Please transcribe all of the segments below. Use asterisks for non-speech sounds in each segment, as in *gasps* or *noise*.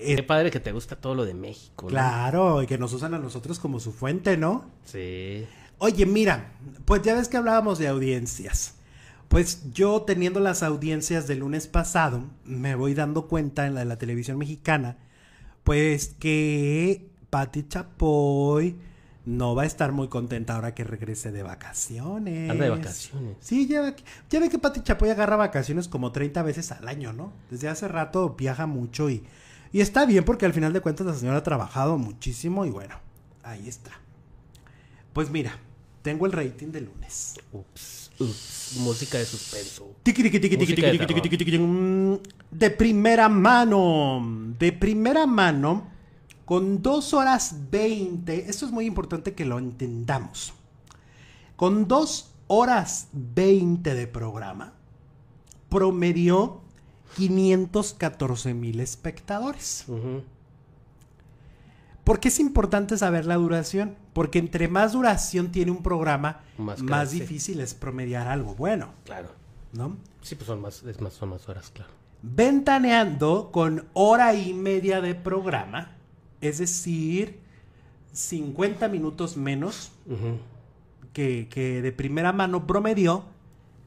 Qué padre que te gusta todo lo de México. Claro, y que nos usan a nosotros como su fuente, ¿no? Sí. Oye, mira, pues ya ves que hablábamos de audiencias. Pues yo teniendo las audiencias del lunes pasado, me voy dando cuenta en la de la televisión mexicana, pues que Patti Chapoy no va a estar muy contenta ahora que regrese de vacaciones. Anda de vacaciones. Sí, ya, ya ve que Pati Chapoy agarra vacaciones como 30 veces al año, ¿no? Desde hace rato viaja mucho y y está bien porque al final de cuentas la señora ha trabajado muchísimo y bueno, ahí está. Pues mira, tengo el rating de lunes. música de suspenso. De primera mano, de primera mano, con dos horas 20, esto es muy importante que lo entendamos. Con dos horas 20 de programa, promedió 514 mil espectadores. porque ¿Por qué es importante saber la duración? Porque entre más duración tiene un programa, más, difícil es promediar algo bueno. Claro. ¿No? Sí, pues son más, más, son más horas, claro. Ventaneando con hora y media de programa, es decir, 50 minutos menos que, que de primera mano promedió,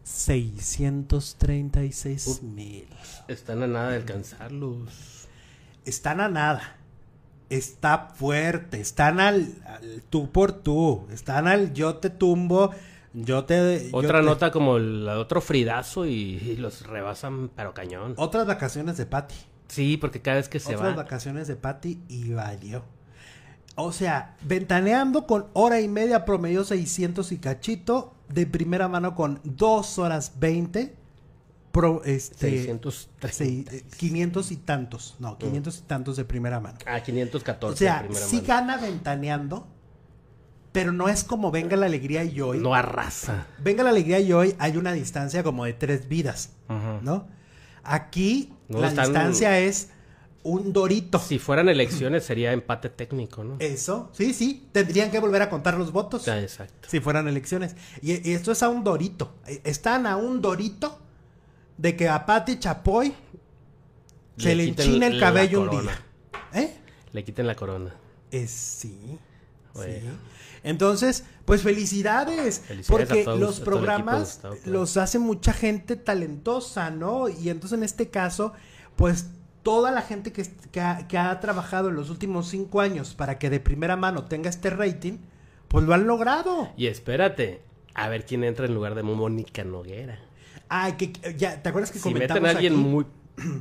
636 mil. Están a nada de alcanzarlos. Están a nada. Está fuerte. Están al, tú por tú. Están al yo te tumbo. Yo te. Otra nota como el otro fridazo y, los rebasan, pero cañón. Otras vacaciones de Patty. Sí, porque cada vez que se van va. Otras vacaciones de Patty y valió. O sea, ventaneando con hora y media promedio 600 y cachito. De primera mano con 2 horas 20. este, 500 eh, y tantos. No, 500 mm. y tantos de primera mano. Ah, 514. O sea, sí gana ventaneando. Pero no es como venga la alegría y hoy. No arrasa. Venga la alegría y hoy hay una distancia como de tres vidas. ¿No? Aquí la distancia es un dorito. Si fueran elecciones sería empate técnico, ¿no? Eso, sí, sí. Tendrían que volver a contar los votos. Ah, exacto. Si fueran elecciones. Y, esto es a un dorito. Eh, están a un dorito de que a Pati Chapoy se le enchina el cabello un día. ¿Eh? Le quiten la corona. Es, eh, sí, sí. Entonces, pues felicidades, felicidades porque los programas los hace mucha gente talentosa, ¿no? Y entonces en este caso, pues toda la gente que, ha, trabajado en los últimos cinco años para que de primera mano tenga este rating, pues lo han logrado. Y espérate, a ver quién entra en lugar de Mónica Noguera. Ay, que ya, ¿te acuerdas que si meten a alguien muy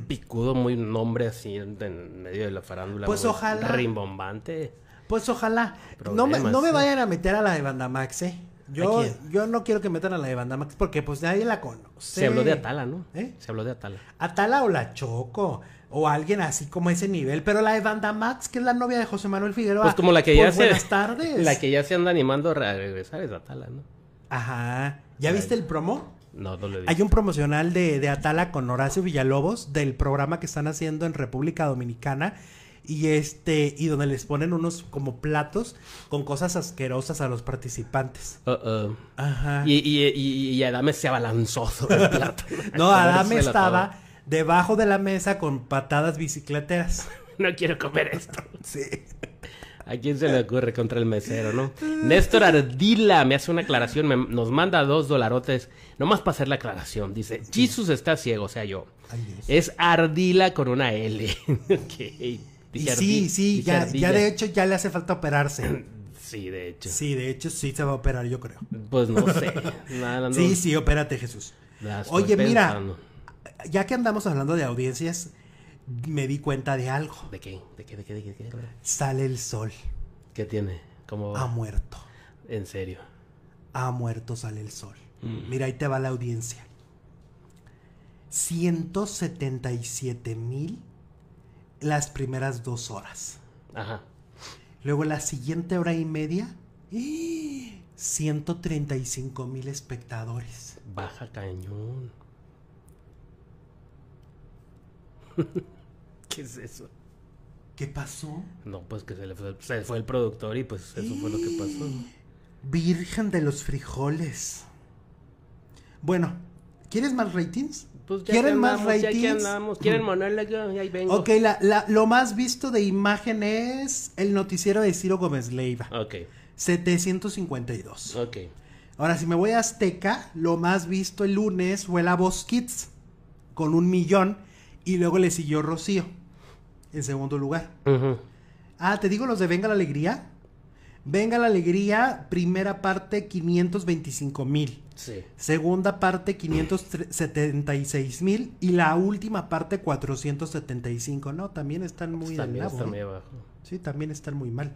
picudo, muy nombre así en medio de la farándula. Pues ojalá. Rimbombante. Pues ojalá. no me, no me vayan a meter a la de Bandamax, ¿eh? Yo, no quiero que metan a la de Banda Max porque pues nadie la conoce. Se habló de Atala, ¿no? ¿Eh? Se habló de Atala. Atala o la Choco o alguien así como ese nivel, pero la de Banda Max, que es la novia de José Manuel Figueroa. Pues como la que ya se buenas tardes. La que ya se anda animando a regresar es Atala, ¿no? Ajá. ¿Ya viste el promo? No, no le Hay un promocional de, de Atala con Horacio Villalobos del programa que están haciendo en República Dominicana y este y donde les ponen unos como platos con cosas asquerosas a los participantes. Uh-uh. Ajá. Y, y, Adame se abalanzó sobre el *laughs* plato. no, Adame estaba debajo de la mesa con patadas bicicleteras. *laughs* no quiero comer esto. sí. ¿A quién se le ocurre contra el mesero, no? Néstor Ardila me hace una aclaración, nos manda dos dolarotes, nomás para hacer la aclaración. Dice, Jesús está ciego, o sea yo. es Ardila con una L. *laughs* ok sí, sí, ya, de hecho ya le hace falta operarse. *clears throat* Sí, de hecho. Sí, de hecho sí se va a operar, yo creo. Pues no sé. *laughs* Nada, Sí, sí, opérate, Jesús. Oye, mira, ya que andamos hablando de audiencias, me di cuenta de algo. ¿De qué? ¿De qué? ¿De qué? ¿De qué? ¿De qué? Sale el sol. ¿Qué tiene? ¿Cómo va? Ha muerto. ¿En serio? Ha muerto, sale el sol. Mm. Mira, ahí te va la audiencia. 177 mil las primeras dos horas. Ajá. Luego la siguiente hora y media, *gasps* ¡y! 135 mil espectadores. Baja cañón. *laughs* ¿Qué es eso? ¿Qué pasó? No, pues que se le fue, se fue el productor y pues eso fue lo que pasó. *gasps* Virgen de los frijoles. Bueno, ¿quieres más ratings? Pues, ¿Quieren más ratings? ¿Quieren Ok, lo más visto de imagen es el noticiero de Ciro Gómez Leiva. Ok. 752. Ok. Ahora, si me voy a Azteca, lo más visto el lunes fue La Voz Kids, con un millón, y luego le siguió Rocío, en segundo lugar. Ah, ¿te digo los de Venga la Alegría? Venga la Alegría, primera parte 525 mil. Segunda parte 576 mil y la última parte 475. No, también están muy también están muy abajo. Sí, también están muy mal.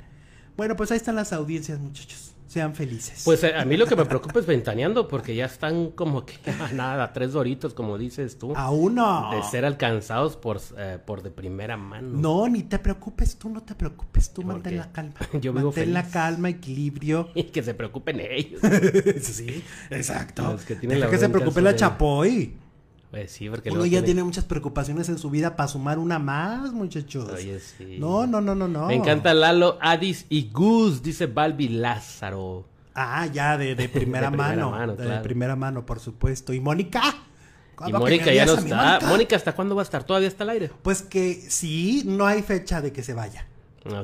Bueno, pues ahí están las audiencias, muchachos sean felices. Pues eh, a mí lo que me preocupa es ventaneando, porque ya están como que *laughs* a nada, tres doritos, como dices tú. A uno. De ser alcanzados por, eh, por de primera mano. No, ni te preocupes tú, no te preocupes tú, mantén la calma. *laughs* Yo vivo mantén la calma, equilibrio. *laughs* Y que se preocupen ellos. sí, exacto. que, la que se preocupe la Chapoy. Pues sí, porque uno ya tiene... muchas preocupaciones en su vida para sumar una más, muchachos. Oye, sí. No, no, no, no, no. Me encanta Lalo, Adis y Gus, dice Balbi Lázaro. Ah, ya, de, *laughs* primera mano. de, primera mano, por supuesto. ¿Y Mónica? Y Mónica ya no está. Mónica? ¿hasta cuándo va a estar? ¿Todavía está al aire? Pues que sí, no hay fecha de que se vaya.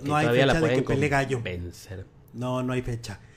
no hay fecha de que pelee gallo. No, no hay fecha.